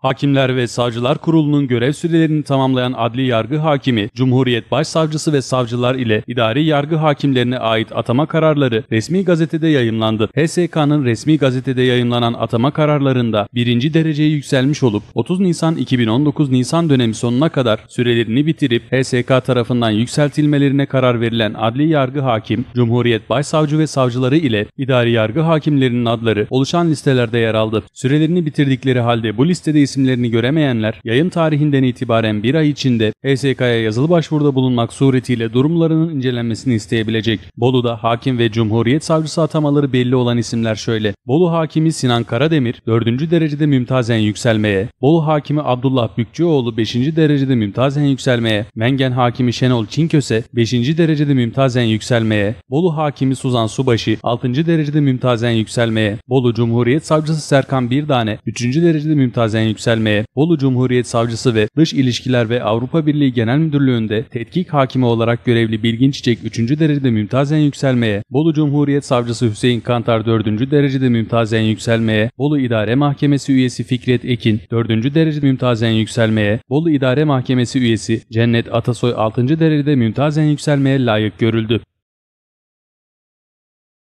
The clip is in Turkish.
Hakimler ve Savcılar Kurulu'nun görev sürelerini tamamlayan adli yargı hakimi, Cumhuriyet Başsavcısı ve savcılar ile idari yargı hakimlerine ait atama kararları resmi gazetede yayımlandı. HSK'nın resmi gazetede yayımlanan atama kararlarında birinci dereceye yükselmiş olup 30 Nisan 2019 Nisan dönemi sonuna kadar sürelerini bitirip HSK tarafından yükseltilmelerine karar verilen adli yargı hakim, Cumhuriyet Başsavcı ve savcıları ile idari yargı hakimlerinin adları oluşan listelerde yer aldı. Sürelerini bitirdikleri halde bu listede isimlerini göremeyenler yayın tarihinden itibaren bir ay içinde HSK'ya yazılı başvuruda bulunmak suretiyle durumlarının incelenmesini isteyebilecek. Bolu'da hakim ve Cumhuriyet Savcısı atamaları belli olan isimler şöyle. Bolu Hakimi Sinan Karademir 4. derecede mümtazen yükselmeye, Bolu Hakimi Abdullah Bükçüoğlu 5. derecede mümtazen yükselmeye, Mengen Hakimi Şenol Çinköse 5. derecede mümtazen yükselmeye, Bolu Hakimi Suzan Subaşı 6. derecede mümtazen yükselmeye, Bolu Cumhuriyet Savcısı Serkan Birdane 3. derecede mümtazen yükselmeye, yükselmeye Bolu Cumhuriyet Savcısı ve Dış İlişkiler ve Avrupa Birliği Genel Müdürlüğü'nde tetkik hakimi olarak görevli Bilgin Çiçek 3. derecede mümtazen yükselmeye Bolu Cumhuriyet Savcısı Hüseyin Kantar 4. derecede mümtazen yükselmeye Bolu İdare Mahkemesi üyesi Fikret Ekin 4. derecede mümtazen yükselmeye Bolu İdare Mahkemesi üyesi Cennet Atasoy 6. derecede mümtazen yükselmeye layık görüldü.